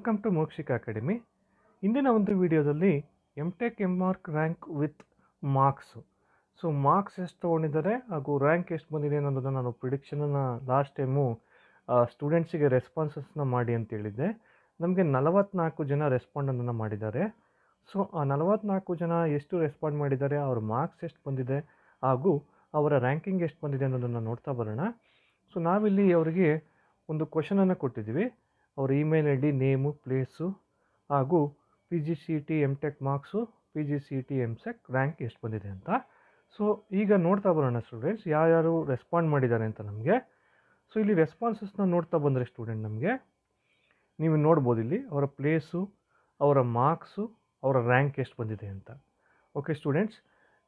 welcome to ಮೋಕ್ಷಿಕ academy ಇಂದಿನ ಒಂದು ವಿಡಿಯೋದಲ್ಲಿ M tech M mark rank with marks so marks ಎಷ್ಟು ತೊಗೊಂಡಿದ್ದಾರೆ ಹಾಗೂ ರ್ಯಾಂಕ್ ಎಷ್ಟು ಬಂದಿದೆ ಅನ್ನೋದನ್ನು ನಾನು ಪ್ರಿಡಿಕ್ಷನನ್ನು ಲಾಸ್ಟ್ ಟೈಮು ಸ್ಟೂಡೆಂಟ್ಸಿಗೆ ರೆಸ್ಪಾನ್ಸಸ್ನ ಮಾಡಿ ಅಂತೇಳಿದ್ದೆ ನಮಗೆ ನಲವತ್ನಾಲ್ಕು ಜನ ರೆಸ್ಪಾಂಡನ್ನು ಮಾಡಿದ್ದಾರೆ ಸೊ ಆ ನಲವತ್ನಾಲ್ಕು ಜನ ಎಷ್ಟು ರೆಸ್ಪಾಂಡ್ ಮಾಡಿದ್ದಾರೆ ಅವ್ರ ಮಾರ್ಕ್ಸ್ ಎಷ್ಟು ಬಂದಿದೆ ಹಾಗೂ ಅವರ ರ್ಯಾಂಕಿಂಗ್ ಎಷ್ಟು ಬಂದಿದೆ ಅನ್ನೋದನ್ನು ನೋಡ್ತಾ ಬರೋಣ ಸೊ ನಾವಿಲ್ಲಿ ಅವರಿಗೆ ಒಂದು ಕ್ವಶನನ್ನು ಕೊಟ್ಟಿದ್ದೀವಿ ಅವ್ರ email I D name place ಹಾಗೂ P G C T M tech marks P G C T M sec rank ಎಷ್ಟು ಬಂದಿದೆ ಅಂತ ಸೊ ಈಗ ನೋಡ್ತಾ ಬರೋಣ ಸ್ಟೂಡೆಂಟ್ಸ್ ಯಾರ್ಯಾರು ರೆಸ್ಪಾಂಡ್ ಮಾಡಿದ್ದಾರೆ ಅಂತ ನಮಗೆ ಸೊ ಇಲ್ಲಿ ರೆಸ್ಪಾನ್ಸಸ್ನ ನೋಡ್ತಾ ಬಂದರೆ ಸ್ಟೂಡೆಂಟ್ ನಮಗೆ ನೀವು ನೋಡ್ಬೋದು ಇಲ್ಲಿ ಅವರ ಪ್ಲೇಸು ಅವರ ಮಾರ್ಕ್ಸು ಅವರ ರ್ಯಾಂಕ್ ಎಷ್ಟು ಬಂದಿದೆ ಅಂತ ಓಕೆ ಸ್ಟೂಡೆಂಟ್ಸ್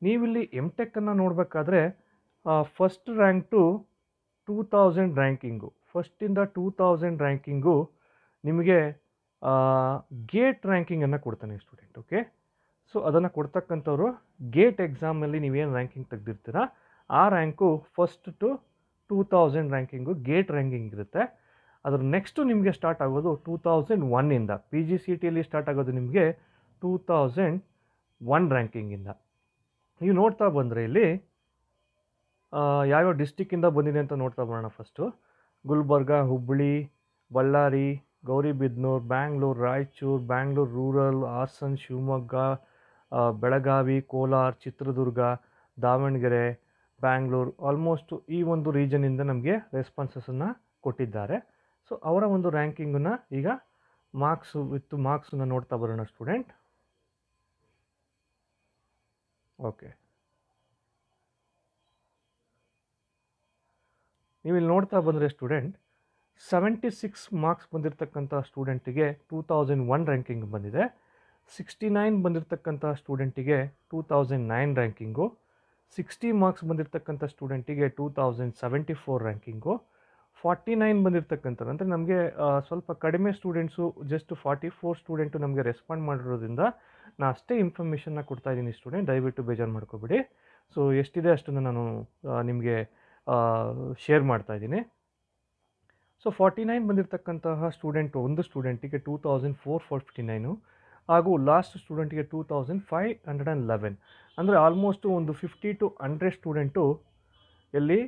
ನೀವಿಲ್ಲಿ ಎಮ್ ಟೆಕ್ಕನ್ನು ನೋಡಬೇಕಾದ್ರೆ first rank to two thousand ranking ಫಸ್ಟಿಂದ ಟೂ ತೌಸಂಡ್ ರ್ಯಾಂಕಿಂಗು ನಿಮಗೆ ಗೇಟ್ ರ್ಯಾಂಕಿಂಗನ್ನು ಕೊಡ್ತಾನೆ ಸ್ಟೂಡೆಂಟ್ ಓಕೆ ಸೊ ಅದನ್ನು ಕೊಡ್ತಕ್ಕಂಥವ್ರು ಗೇಟ್ ಎಕ್ಸಾಮಲ್ಲಿ ನೀವೇನು ರ್ಯಾಂಕಿಂಗ್ ತೆಗೆದಿರ್ತೀರ ಆ rank first to two thousand ranking GATE ranking ಇರುತ್ತೆ ಅದ್ರ ನೆಕ್ಸ್ಟು ನಿಮಗೆ ಸ್ಟಾರ್ಟ್ ಆಗೋದು ಟೂ ತೌಸಂಡ್ ಒನ್ನಿಂದ ಪಿ ಜಿ ಸಿ ಟಿಯಲ್ಲಿ ಸ್ಟಾರ್ಟ್ ಆಗೋದು ನಿಮಗೆ ಟೂ ತೌಸಂಡ್ ಒನ್ ರ್ಯಾಂಕಿಂಗಿಂದ ನೀವು ನೋಡ್ತಾ ಬಂದರೆ ಇಲ್ಲಿ ಯಾವ್ಯಾವ ಡಿಸ್ಟಿಕ್ಕಿಂದ ಬಂದಿದೆ ಅಂತ ನೋಡ್ತಾ ಬರೋಣ first Gulbarga Hubballi Ballari Gauribidanur Bangalore Raichur Bangalore rural Hassan Shivamogga Belagavi Kolar Chitradurga Davanagere Bangalore almost ಈ ಒಂದು ರೀಜನಿಂದ ನಮಗೆ ರೆಸ್ಪಾನ್ಸಸನ್ನು ಕೊಟ್ಟಿದ್ದಾರೆ ಸೊ ಅವರ ಒಂದು ರ್ಯಾಂಕಿಂಗನ್ನು ಈಗ ಮಾರ್ಕ್ಸು ವಿತ್ ಮಾರ್ಕ್ಸನ್ನು ನೋಡ್ತಾ ಬರೋಣ ಸ್ಟೂಡೆಂಟ್ ಓಕೆ ನೀವು ಇಲ್ಲಿ ನೋಡ್ತಾ ಬಂದರೆ ಸ್ಟೂಡೆಂಟ್ ಸೆವೆಂಟಿ ಸಿಕ್ಸ್ ಮಾರ್ಕ್ಸ್ ಬಂದಿರತಕ್ಕಂಥ ಸ್ಟೂಡೆಂಟಿಗೆ ಟೂ ತೌಸಂಡ್ ಒನ್ ರ್ಯಾಂಕಿಂಗ್ ಬಂದಿದೆ ಸಿಕ್ಸ್ಟಿ ನೈನ್ ಬಂದಿರತಕ್ಕಂಥ ಸ್ಟೂಡೆಂಟಿಗೆ two thousand nine ranking sixty marks ಬಂದಿರತಕ್ಕಂಥ ಸ್ಟೂಡೆಂಟಿಗೆ two thousand seventy four ranking forty nine ಬಂದಿರತಕ್ಕಂಥ ಅಂದರೆ ನಮಗೆ ಸ್ವಲ್ಪ ಕಡಿಮೆ students just forty four student ನಮಗೆ ರೆಸ್ಪಾಂಡ್ ಮಾಡಿರೋದ್ರಿಂದ ನಾನು ಅಷ್ಟೇ ಇನ್ಫಾರ್ಮೇಷನ್ನ ಕೊಡ್ತಾ ಇದ್ದೀನಿ ಸ್ಟೂಡೆಂಟ್ ದಯವಿಟ್ಟು ಬೇಜಾರು ಮಾಡ್ಕೋಬೇಡಿ ಸೊ ಎಷ್ಟಿದೆ ಅಷ್ಟನ್ನು ನಾನು ನಿಮಗೆ ಶೇರ್ ಮಾಡ್ತಾ ಸೊ ಫಾರ್ಟಿ ನೈನ್ ಬಂದಿರತಕ್ಕಂತಹ ಸ್ಟೂಡೆಂಟು ಒಂದು ಸ್ಟೂಡೆಂಟಿಗೆ two thousand four four fifty nine ಹಾಗೂ ಲಾಸ್ಟ್ ಸ್ಟೂಡೆಂಟಿಗೆ two thousand five hundred and eleven ಅಂದರೆ ಆಲ್ಮೋಸ್ಟ್ ಒಂದು ಫಿಫ್ಟಿ ಟು ಹಂಡ್ರೆಡ್ ಸ್ಟೂಡೆಂಟು ಎಲ್ಲಿ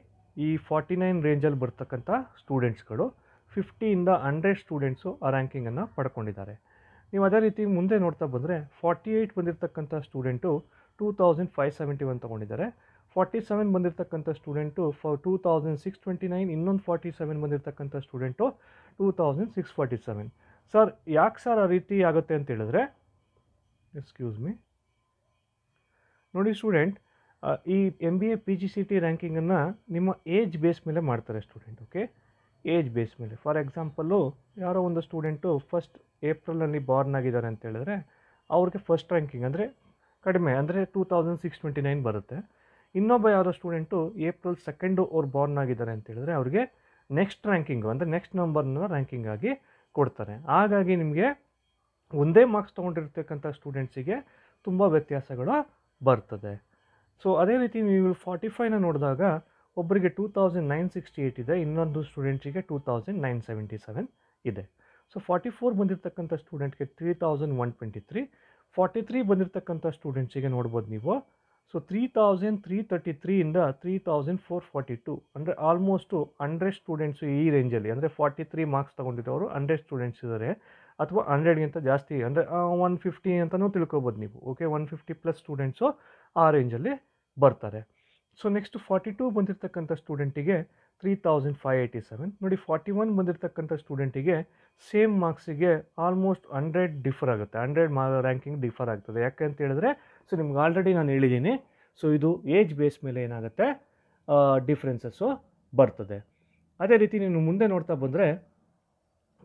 ಈ ಫಾರ್ಟಿ ನೈನ್ ರೇಂಜಲ್ಲಿ ಬರ್ತಕ್ಕಂಥ ಸ್ಟೂಡೆಂಟ್ಸ್ಗಳು ಫಿಫ್ಟಿಯಿಂದ ಹಂಡ್ರೆಡ್ ಸ್ಟೂಡೆಂಟ್ಸು ಆ ರ್ಯಾಂಕಿಂಗನ್ನು ಪಡ್ಕೊಂಡಿದ್ದಾರೆ ನೀವು ಅದೇ ರೀತಿ ಮುಂದೆ ನೋಡ್ತಾ ಬಂದರೆ ಫಾರ್ಟಿ ಏಯ್ಟ್ ಬಂದಿರತಕ್ಕಂಥ student two thousand five seventy one ತೊಗೊಂಡಿದ್ದಾರೆ ಫಾರ್ಟಿ ಸೆವೆನ್ ಬಂದಿರತಕ್ಕಂಥ student for two thousand six twenty nine ಇನ್ನೊಂದು ಫಾರ್ಟಿ ಸೆವೆನ್ ಬಂದಿರತಕ್ಕಂಥ student two thousand six forty seven sir ಯಾಕೆ ಸರ್ ಆ ರೀತಿ ಆಗುತ್ತೆ ಅಂತ ಹೇಳಿದ್ರೆ ಎಕ್ಸ್ಕ್ಯೂಸ್ ಮೀ ನೋಡಿ ಸ್ಟೂಡೆಂಟ್ ಈ M B A P G C T ರ್ಯಾಂಕಿಂಗನ್ನು ನಿಮ್ಮ ಏಜ್ ಬೇಸ್ ಮೇಲೆ ಮಾಡ್ತಾರೆ ಸ್ಟೂಡೆಂಟ್ ಓಕೆ ಏಜ್ ಬೇಸ್ ಮೇಲೆ ಫಾರ್ ಎಕ್ಸಾಂಪಲ್ಲು ಯಾರೋ ಒಂದು ಸ್ಟೂಡೆಂಟು ಫಸ್ಟ್ ಏಪ್ರಿಲಲ್ಲಿ ಬಾರ್ನ್ ಆಗಿದ್ದಾರೆ ಅಂತ ಹೇಳಿದ್ರೆ ಅವ್ರಿಗೆ ಫಸ್ಟ್ ರ್ಯಾಂಕಿಂಗ್ ಅಂದರೆ ಕಡಿಮೆ ಅಂದರೆ two thousand six twenty nine ಬರುತ್ತೆ ಇನ್ನೊಬ್ಬ ಯಾರೋ ಸ್ಟೂಡೆಂಟು ಏಪ್ರಿಲ್ ಸೆಕೆಂಡು ಅವ್ರು ಬಾರ್ನ್ ಆಗಿದ್ದಾರೆ ಅಂತ ಹೇಳಿದ್ರೆ ಅವರಿಗೆ ನೆಕ್ಸ್ಟ್ ರ್ಯಾಂಕಿಂಗು ಅಂದರೆ ನೆಕ್ಸ್ಟ್ ನಂಬರ್ನ ರ್ಯಾಂಕಿಂಗ್ ಆಗಿ ಕೊಡ್ತಾರೆ ಹಾಗಾಗಿ ನಿಮಗೆ ಒಂದೇ ಮಾರ್ಕ್ಸ್ ತೊಗೊಂಡಿರ್ತಕ್ಕಂಥ ಸ್ಟೂಡೆಂಟ್ಸಿಗೆ ತುಂಬ ವ್ಯತ್ಯಾಸಗಳು ಬರ್ತದೆ ಸೊ ಅದೇ ರೀತಿ ನೀವು ಫಾರ್ಟಿ ಫೈವ್ನ ನೋಡಿದಾಗ ಒಬ್ಬರಿಗೆ two thousand nine sixty eight ಇದೆ ಇನ್ನೊಂದು ಸ್ಟೂಡೆಂಟ್ಸಿಗೆ two thousand nine seventy seven ಇದೆ ಸೊ ಫಾರ್ಟಿ ಫೋರ್ ಬಂದಿರತಕ್ಕಂಥ ಸ್ಟೂಡೆಂಟ್ಗೆ three thousand one twenty three forty three ಬಂದಿರತಕ್ಕಂಥ ಸ್ಟೂಡೆಂಟ್ಸಿಗೆ ನೋಡ್ಬೋದು ನೀವು so three thousand three thirty ತ್ರೀಯಿಂದ three thousand four forty two ಅಂದರೆ ಆಲ್ಮೋಸ್ಟು ಹಂಡ್ರೆಡ್ ಸ್ಟೂಡೆಂಟ್ಸು ಈ ರೇಂಜಲ್ಲಿ ಅಂದರೆ ಫಾರ್ಟಿ ತ್ರೀ ಮಾರ್ಕ್ಸ್ ತೊಗೊಂಡಿದ್ದವರು ಹಂಡ್ರೆಡ್ ಸ್ಟೂಡೆಂಟ್ಸ್ ಇದ್ದಾರೆ ಅಥವಾ ಹಂಡ್ರೆಡ್ಗಿಂತ ಜಾಸ್ತಿ ಅಂದರೆ ಒನ್ ಫಿಫ್ಟಿ ಅಂತಲೂ ತಿಳ್ಕೊಬೋದು ನೀವು okay one fifty plus students ಆ ರೇಂಜಲ್ಲಿ ಬರ್ತಾರೆ ಸೊ ನೆಕ್ಸ್ಟ್ ಫಾರ್ಟಿ ಟೂ ಬಂದಿರತಕ್ಕಂಥ ಸ್ಟೂಡೆಂಟಿಗೆ three thousand five eighty seven ನೋಡಿ ಫಾರ್ಟಿ ಒನ್ ಬಂದಿರತಕ್ಕಂಥ ಸ್ಟೂಡೆಂಟಿಗೆ ಸೇಮ್ ಮಾರ್ಕ್ಸಿಗೆ ಆಲ್ಮೋಸ್ಟ್ ಹಂಡ್ರೆಡ್ ಡಿಫರ್ ಆಗುತ್ತೆ ಹಂಡ್ರೆಡ್ ಮಾ ರ್ಯಾಂಕಿಂಗ್ ಡಿಫರ್ ಆಗ್ತದೆ ಯಾಕೆ ಅಂತ ಹೇಳಿದ್ರೆ ಸೊ ನಿಮ್ಗೆ ಆಲ್ರೆಡಿ ನಾನು ಹೇಳಿದ್ದೀನಿ ಸೊ ಇದು ಏಜ್ ಬೇಸ್ ಮೇಲೆ ಏನಾಗುತ್ತೆ ಡಿಫ್ರೆನ್ಸಸ್ಸು ಬರ್ತದೆ ಅದೇ ರೀತಿ ನೀನು ಮುಂದೆ ನೋಡ್ತಾ ಬಂದರೆ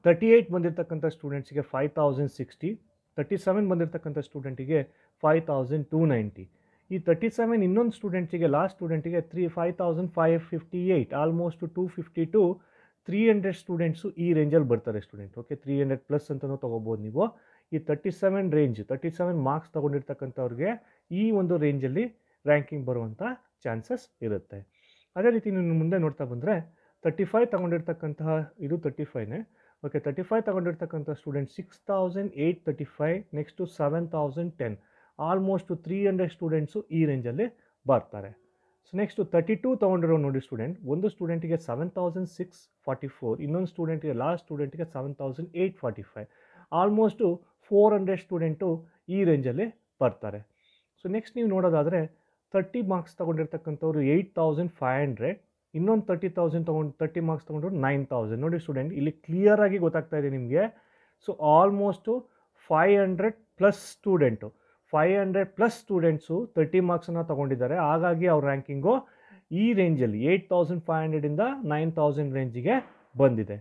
ತರ್ಟಿ ಏಯ್ಟ್ ಬಂದಿರತಕ್ಕಂಥ ಸ್ಟೂಡೆಂಟ್ಸ್ಗೆ five thousand sixty thirty seven ಬಂದಿರತಕ್ಕಂಥ ಸ್ಟೂಡೆಂಟಿಗೆ ಫೈವ್ ತೌಸಂಡ್ ಟೂ ನೈಂಟಿ ಈ ತರ್ಟಿ ಸೆವೆನ್ ಇನ್ನೊಂದು ಸ್ಟೂಡೆಂಟ್ಸಿಗೆ ಲಾಸ್ಟ್ ಸ್ಟೂಡೆಂಟಿಗೆ three five thousand five fifty eight almost two fifty to three hundred students ಈ ರೇಂಜಲ್ಲಿ ಬರ್ತಾರೆ student okay three hundred plus ಅಂತಲೂ ತೊಗೋಬೋದು ನೀವು ಈ thirty seven range thirty seven marks ತೊಗೊಂಡಿರ್ತಕ್ಕಂಥವ್ರಿಗೆ ಈ ಒಂದು ರೇಂಜಲ್ಲಿ ರ್ಯಾಂಕಿಂಗ್ ಬರುವಂಥ ಚಾನ್ಸಸ್ ಇರುತ್ತೆ ಅದೇ ರೀತಿ ನೀವು ಮುಂದೆ ನೋಡ್ತಾ ಬಂದರೆ ತರ್ಟಿ ಫೈವ್ ತೊಗೊಂಡಿರ್ತಕ್ಕಂತಹ ಇದು ತರ್ಟಿ ಫೈವ್ನೇ ಓಕೆ ತರ್ಟಿ ಫೈವ್ ತೊಗೊಂಡಿರ್ತಕ್ಕಂಥ student six thousand eight thirty five next seven thousand ten almost three hundred students ಈ ರೇಂಜಲ್ಲಿ ಬರ್ತಾರೆ ಸೊ ನೆಕ್ಸ್ಟು ತರ್ಟಿ ಟೂ ತೊಗೊಂಡಿರೋ ನೋಡಿ ಸ್ಟೂಡೆಂಟ್ ಒಂದು ಸ್ಟೂಡೆಂಟಿಗೆ seven thousand six forty four ಇನ್ನೊಂದು ಸ್ಟೂಡೆಂಟಿಗೆ ಲಾಸ್ಟ್ ಸ್ಟೂಡೆಂಟಿಗೆ seven thousand eight forty five almost four hundred student ಈ ರೇಂಜಲ್ಲಿ ಬರ್ತಾರೆ ಸೊ ನೆಕ್ಸ್ಟ್ ನೀವು ನೋಡೋದಾದರೆ ತರ್ಟಿ ಮಾರ್ಕ್ಸ್ ತೊಗೊಂಡಿರ್ತಕ್ಕಂಥವ್ರು ಏಯ್ಟ್ ತೌಸಂಡ್ ಫೈವ್ ಹಂಡ್ರೆಡ್ ಇನ್ನೊಂದು ತರ್ಟಿ ತೌಸಂಡ್ ತೊಗೊಂಡು ತರ್ಟಿ ಮಾರ್ಕ್ಸ್ ತೊಗೊಂಡ್ರು ನೈನ್ ತೌಸಂಡ್ ನೋಡಿ ಸ್ಟೂಡೆಂಟ್ ಇಲ್ಲಿ ಕ್ಲಿಯರಾಗಿ ಗೊತ್ತಾಗ್ತಾ ಇದೆ ನಿಮಗೆ so almost five hundred plus student five hundred plus students thirty ಮಾರ್ಕ್ಸನ್ನು ತೊಗೊಂಡಿದ್ದಾರೆ ಹಾಗಾಗಿ ಅವ್ರ ರ್ಯಾಂಕಿಂಗು ಈ ರೇಂಜಲ್ಲಿ ಏಯ್ಟ್ ತೌಸಂಡ್ ಫೈವ್ ಹಂಡ್ರೆಡಿಂದ ನೈನ್ ತೌಸಂಡ್ ರೇಂಜಿಗೆ ಬಂದಿದೆ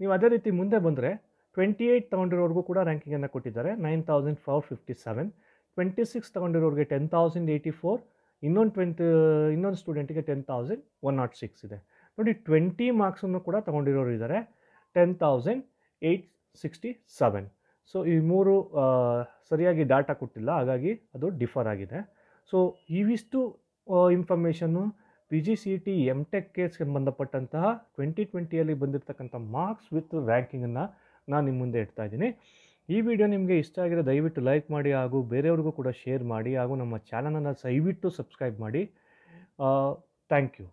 ನೀವು ಅದೇ ರೀತಿ ಮುಂದೆ ಬಂದರೆ ಟ್ವೆಂಟಿ ಏಯ್ಟ್ ತೊಗೊಂಡಿರೋರ್ಗೂ ಕೂಡ ರ್ಯಾಂಕಿಂಗನ್ನು ಕೊಟ್ಟಿದ್ದಾರೆ nine thousand four fifty seven twenty six ತಗೊಂಡಿರೋರಿಗೆ ಟೆನ್ ತೌಸಂಡ್ ಏಯ್ಟಿ ಫೋರ್ ಇನ್ನೊಂದು ಟ್ವೆಂಟಿ ಇನ್ನೊಂದು ಸ್ಟೂಡೆಂಟಿಗೆ ten thousand one not six ಇದೆ ನೋಡಿ ಟ್ವೆಂಟಿ ಮಾರ್ಕ್ಸನ್ನು ಕೂಡ ತೊಗೊಂಡಿರೋರು ಇದ್ದಾರೆ ten thousand eight sixty seven so ಈ ಮೂರು ಸರಿಯಾಗಿ ಡಾಟಾ ಕೊಟ್ಟಿಲ್ಲ ಹಾಗಾಗಿ ಅದು ಡಿಫರ್ ಆಗಿದೆ ಸೊ ಇವಿಷ್ಟು ಇನ್ಫಾರ್ಮೇಷನ್ನು P G C T M tech ಕೇಸ್ಗೆ ಸಂಬಂಧಪಟ್ಟಂತಹ ಟ್ವೆಂಟಿ ಟ್ವೆಂಟಿಯಲ್ಲಿ ಬಂದಿರತಕ್ಕಂಥ ಮಾರ್ಕ್ಸ್ ವಿತ್ ರ್ಯಾಂಕಿಂಗನ್ನು ನಾನು ನಿಮ್ಮ ಮುಂದೆ ಇಡ್ತಾ ಇದ್ದೀನಿ ಈ ವಿಡಿಯೋ ನಿಮಗೆ ಇಷ್ಟ ಆಗಿದೆ ದಯವಿಟ್ಟು ಲೈಕ್ ಮಾಡಿ ಹಾಗೂ ಬೇರೆಯವ್ರಿಗೂ ಕೂಡ ಶೇರ್ ಮಾಡಿ ಹಾಗೂ ನಮ್ಮ ಚಾನಲನ್ನು ದಯವಿಟ್ಟು ಸಬ್ಸ್ಕ್ರೈಬ್ ಮಾಡಿ ಥ್ಯಾಂಕ್ ಯು